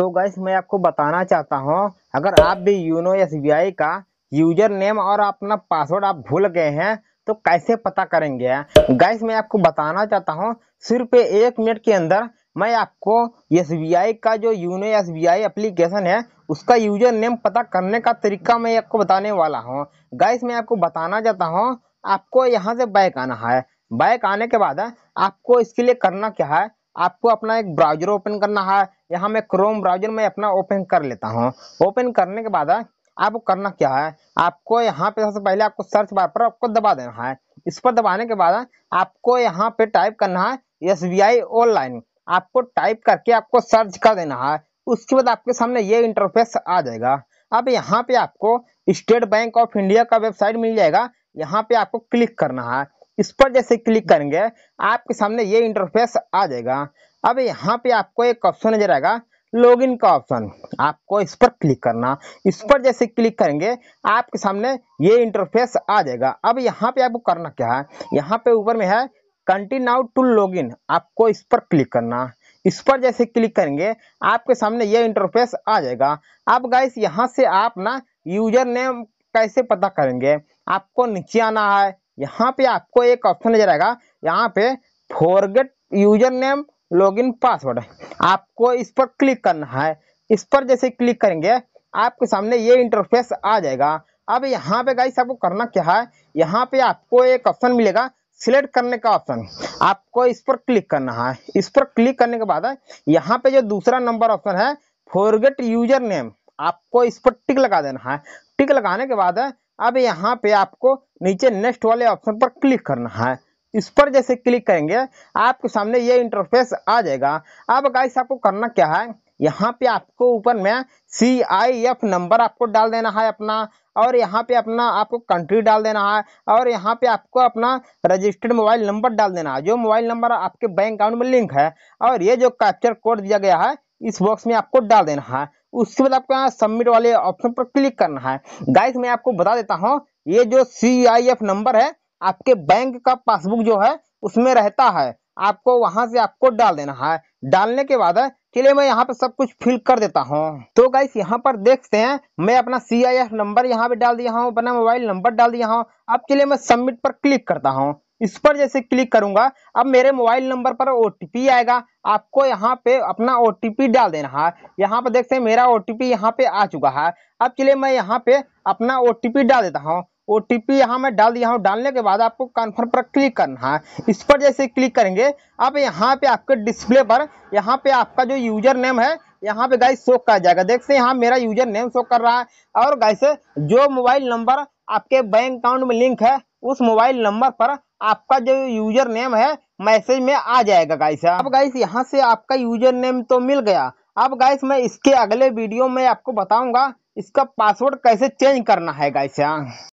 तो गैस मैं आपको बताना चाहता हूँ अगर आप भी यूनो एस का यूजर नेम और अपना पासवर्ड आप भूल गए हैं तो कैसे पता करेंगे गैस मैं आपको बताना चाहता हूँ सिर्फ एक मिनट के अंदर मैं आपको एस का जो यूनो एस एप्लीकेशन है उसका यूजर नेम पता करने का तरीका मैं आपको बताने वाला हूँ गैस मैं आपको बताना चाहता हूँ आपको यहाँ से बैक आना है बैक आने के बाद आपको इसके लिए करना क्या है आपको अपना एक ब्राउजर ओपन करना है यहाँ मैं क्रोम ब्राउजर में अपना ओपन कर लेता हूँ ओपन करने के बाद आपको करना क्या है आपको यहाँ पे सबसे पहले आपको सर्च बार पर आपको दबा देना है इस पर दबाने के बाद आपको यहाँ पे टाइप करना है एस बी आई ऑनलाइन आपको टाइप करके आपको सर्च कर देना है उसके बाद आपके सामने ये इंटरफेस आ जाएगा अब यहाँ पे आपको स्टेट बैंक ऑफ इंडिया का वेबसाइट मिल जाएगा यहाँ पे आपको क्लिक करना है इस पर जैसे क्लिक करेंगे आपके सामने ये इंटरफेस आ जाएगा अब यहाँ पे आपको एक ऑप्शन नजर आएगा लॉगिन का ऑप्शन आपको इस पर क्लिक करना इस पर जैसे क्लिक करेंगे आपके सामने ये इंटरफेस आ जाएगा अब यहाँ पे आपको करना क्या है यहाँ पे ऊपर में है कंटिन्यू टू लॉगिन आपको इस पर क्लिक करना इस पर जैसे क्लिक करेंगे आपके सामने ये इंटरफेस आ जाएगा अब गाइस यहाँ से आप ना यूजर नेम कैसे पता करेंगे आपको नीचे आना है यहाँ पे आपको एक ऑप्शन नजर आएगा यहाँ पे forget user name login password आपको इस पर क्लिक करना है इस पर जैसे क्लिक करेंगे आपके सामने ये इंटरफेस आ जाएगा अब यहाँ पे गाइस आपको करना क्या है यहाँ पे आपको एक ऑप्शन मिलेगा सिलेक्ट करने का ऑप्शन आपको इस पर क्लिक करना है इस पर क्लिक करने के बाद यहाँ पे जो दूसरा नंबर ऑप्शन है फॉरगेट यूजर नेम आपको इस पर टिक लगा देना है टिक लगाने के बाद अब यहाँ पे आपको नीचे नेक्स्ट वाले ऑप्शन पर क्लिक करना है इस पर जैसे क्लिक करेंगे आपके सामने ये इंटरफेस आ जाएगा अब गाइस आपको करना क्या है यहाँ पे आपको ऊपर में सी आई एफ नंबर आपको डाल देना है अपना और यहाँ पे अपना आपको कंट्री डाल देना है और यहाँ पे आपको अपना रजिस्टर्ड मोबाइल नंबर डाल देना है जो मोबाइल नंबर आपके बैंक अकाउंट में लिंक है और ये जो कैप्चर कोड दिया गया है इस बॉक्स में आपको डाल देना है उसके बाद आपको यहाँ सबमिट वाले ऑप्शन पर क्लिक करना है गाइस मैं आपको बता देता हूँ ये जो सी आई एफ नंबर है आपके बैंक का पासबुक जो है उसमें रहता है आपको वहां से आपको डाल देना है डालने के बाद चलिए मैं यहाँ पे सब कुछ फिल कर देता हूँ तो गाइस यहाँ पर देखते हैं मैं अपना सी आई एफ नंबर यहाँ पे डाल दिया हूँ अपना मोबाइल नंबर डाल दिया हूँ अब चलिए मैं सबमिट पर क्लिक करता हूँ इस पर जैसे क्लिक करूंगा अब मेरे मोबाइल नंबर पर ओ आएगा आपको यहाँ पे अपना ओ डाल देना है यहाँ पे देखते हैं मेरा ओ टी यहाँ पे आ चुका है अब चलिए मैं यहाँ पे अपना ओ डाल देता हूँ ओ टी पी यहाँ मैं डाल दिया हूँ डालने के बाद आपको कन्फर्म पर क्लिक करना है इस पर जैसे क्लिक करेंगे अब यहाँ पे आपके डिस्प्ले पर यहाँ पे आपका जो यूजर नेम है यहाँ पे गाइस शो कर जाएगा देखते हैं यहाँ मेरा यूजर नेम शो कर रहा है और गाइस जो मोबाइल नंबर आपके बैंक अकाउंट में लिंक है उस मोबाइल नंबर पर आपका जो यूजर नेम है मैसेज में आ जाएगा गाइस अब गाइस यहाँ से आपका यूजर नेम तो मिल गया अब गाइस मैं इसके अगले वीडियो में आपको बताऊंगा इसका पासवर्ड कैसे चेंज करना है गाइस